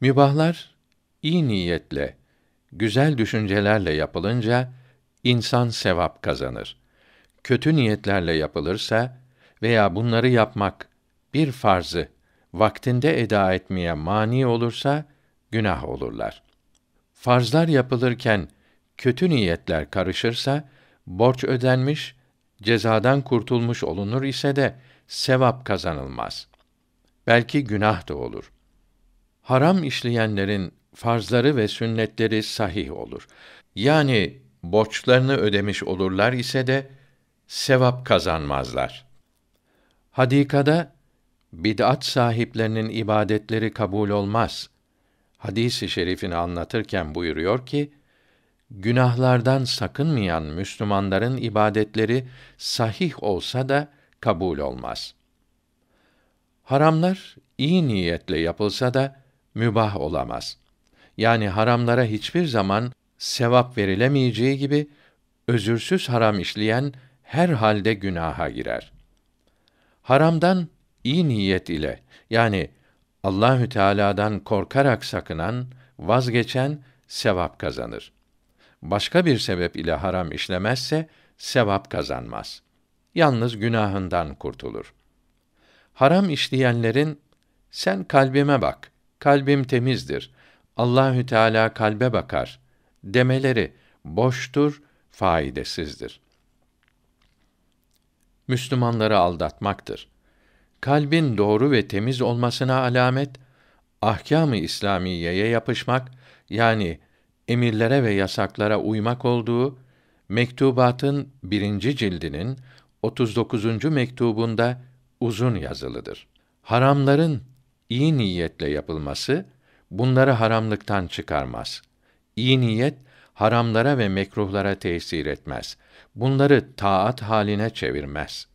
Mübahlar iyi niyetle, güzel düşüncelerle yapılınca insan sevap kazanır. Kötü niyetlerle yapılırsa veya bunları yapmak bir farzı vaktinde eda etmeye mani olursa günah olurlar. Farzlar yapılırken kötü niyetler karışırsa borç ödenmiş, cezadan kurtulmuş olunur ise de sevap kazanılmaz. Belki günah da olur haram işleyenlerin farzları ve sünnetleri sahih olur. Yani borçlarını ödemiş olurlar ise de sevap kazanmazlar. Hadikada bid'at sahiplerinin ibadetleri kabul olmaz. Hadisi i şerifini anlatırken buyuruyor ki, günahlardan sakınmayan Müslümanların ibadetleri sahih olsa da kabul olmaz. Haramlar iyi niyetle yapılsa da mübah olamaz. Yani haramlara hiçbir zaman sevap verilemeyeceği gibi özürsüz haram işleyen her halde günaha girer. Haramdan iyi niyet ile yani Allahü Teala'dan korkarak sakınan, vazgeçen sevap kazanır. Başka bir sebep ile haram işlemezse sevap kazanmaz. Yalnız günahından kurtulur. Haram işleyenlerin sen kalbime bak kalbim temizdir. Allahü Teala kalbe bakar demeleri boştur, faydasızdır. Müslümanları aldatmaktır. Kalbin doğru ve temiz olmasına alamet ahkâm-ı İslamiyeye yapışmak yani emirlere ve yasaklara uymak olduğu mektubatın birinci cildinin 39. mektubunda uzun yazılıdır. Haramların iyi niyetle yapılması bunları haramlıktan çıkarmaz. İyi niyet haramlara ve mekruhlara tesir etmez. Bunları taat haline çevirmez.''